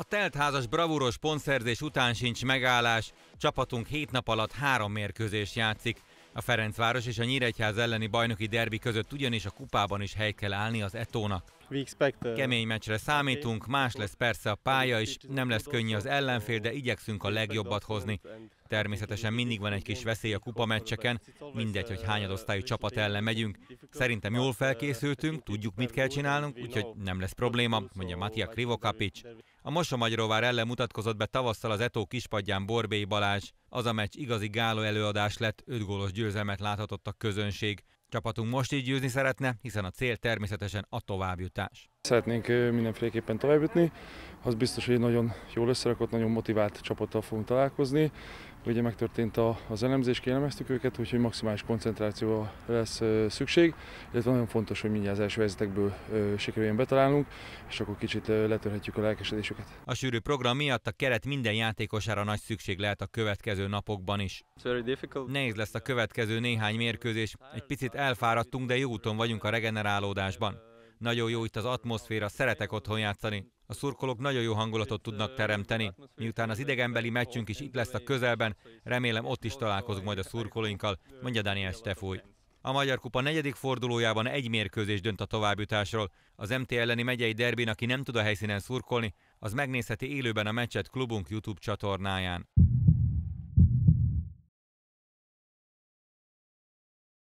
A teltházas bravúros pontszerzés után sincs megállás, csapatunk hét nap alatt három mérkőzést játszik. A Ferencváros és a Nyíregyház elleni bajnoki derbi között ugyanis a kupában is hely kell állni az Etónak. Uh, Kemény meccsre számítunk, más lesz persze a pálya is, nem lesz könnyű az ellenfél, de igyekszünk a legjobbat hozni. Természetesen mindig van egy kis veszély a kupameccseken, mindegy, hogy hányadosztályú csapat ellen megyünk. Szerintem jól felkészültünk, tudjuk, mit kell csinálnunk, úgyhogy nem lesz probléma, mondja Matija Krivokapics. A Mosomagyrovár ellen mutatkozott be tavasszal az Etó kispadján Borbély Balázs. Az a meccs igazi gáló előadás lett, öt gólos győzelmet láthatott a közönség. Csapatunk most így győzni szeretne, hiszen a cél természetesen a továbbjutás. Szeretnénk mindenféleképpen továbbjutni. Az biztos, hogy egy nagyon jól összerakott, nagyon motivált csapattal fogunk találkozni. Ugye megtörtént a, az elemzés, kielemeztük őket, úgyhogy maximális koncentrációra lesz szükség, illetve nagyon fontos, hogy mindjárt az első helyzetekből sikerüljön betalálnunk, és akkor kicsit letörhetjük a lelkesedésüket. A sűrű program miatt a keret minden játékosára nagy szükség lehet a következő napokban is. Nehéz lesz a következő néhány mérkőzés, egy picit elfáradtunk, de jó úton vagyunk a regenerálódásban. Nagyon jó itt az atmoszféra, szeretek otthon játszani. A szurkolók nagyon jó hangulatot tudnak teremteni. Miután az idegenbeli meccsünk is itt lesz a közelben, remélem ott is találkozunk majd a szurkolóinkkal, mondja Daniel Stefúj. A Magyar Kupa negyedik fordulójában egy mérkőzés dönt a továbbjutásról. Az MT elleni megyei derbin, aki nem tud a helyszínen szurkolni, az megnézheti élőben a meccset klubunk YouTube csatornáján.